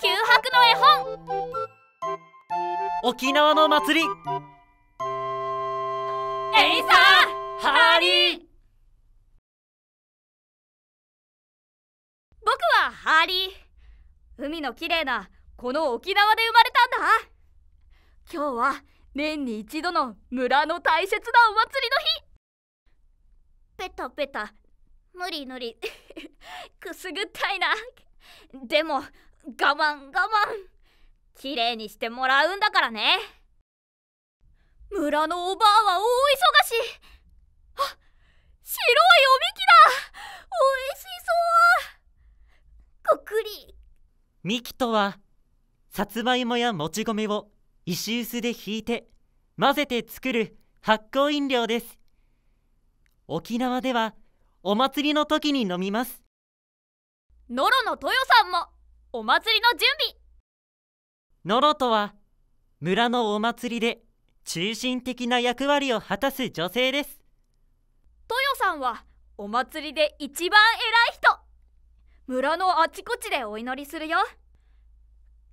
九博の絵本沖縄の祭りエイサーハリー僕はハリー海の綺麗なこの沖縄で生まれたんだ今日は年に一度の村の大切なお祭りの日ペタペタ無理無理 くすぐったいなでも我慢我慢綺麗にしてもらうんだからね村のおばあは大忙しあ白いおみきだおいしそうこくりみきとはさつまいもやもち米を石臼でひいて混ぜて作る発酵飲料です沖縄ではお祭りの時に飲みますノロの豊さんもお祭りの準備ノロとは村のお祭りで中心的な役割を果たす女性です豊さんはお祭りで一番偉い人村のあちこちでお祈りするよ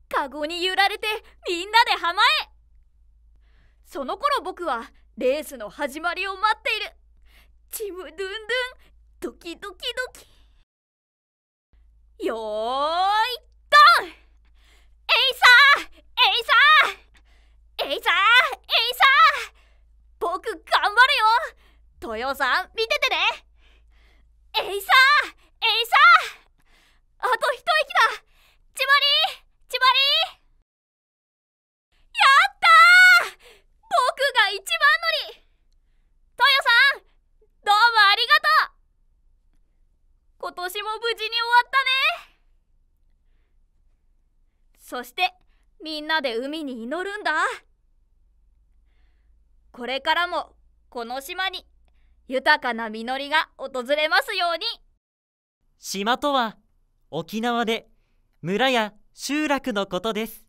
カゴに揺られてみんなで浜へその頃僕はレースの始まりを待っているちむどんどんドキドキドキよーいドンエイサーエイサーエイサーエイサー僕頑張るよ豊さん見ててねエイサー年も無事に終わったねそしてみんなで海に祈るんだこれからもこの島に豊かな実りが訪れますように島とは沖縄で村や集落のことです